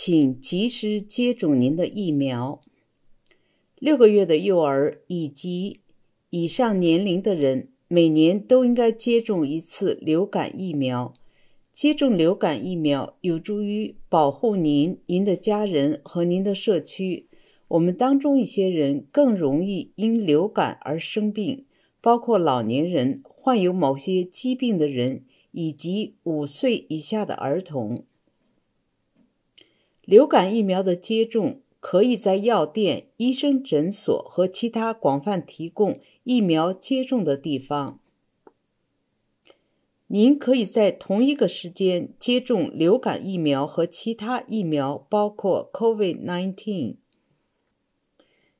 请及时接种您的疫苗。六个月的幼儿以及以上年龄的人，每年都应该接种一次流感疫苗。接种流感疫苗有助于保护您、您的家人和您的社区。我们当中一些人更容易因流感而生病，包括老年人、患有某些疾病的人以及五岁以下的儿童。流感疫苗的接种可以在药店、医生诊所和其他广泛提供疫苗接种的地方。您可以在同一个时间接种流感疫苗和其他疫苗，包括 COVID-19。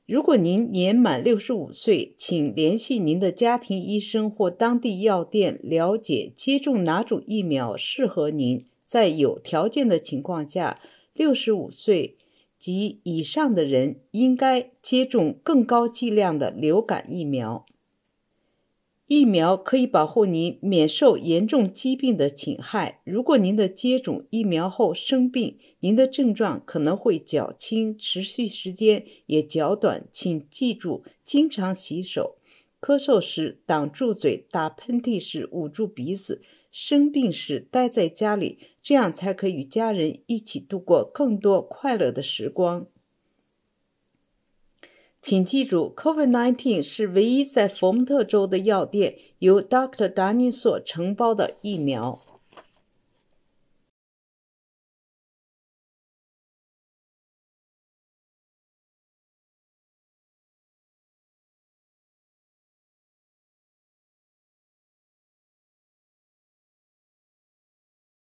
如果您年满六十五岁，请联系您的家庭医生或当地药店，了解接种哪种疫苗适合您。在有条件的情况下。六十五岁及以上的人应该接种更高剂量的流感疫苗。疫苗可以保护您免受严重疾病的侵害。如果您的接种疫苗后生病，您的症状可能会较轻，持续时间也较短。请记住，经常洗手。咳嗽时挡住嘴，打喷嚏时捂住鼻子，生病时待在家里，这样才可与家人一起度过更多快乐的时光。请记住，Covid nineteen 是唯一在佛蒙特州的药店由 Dr. d a n i e l 所承包的疫苗。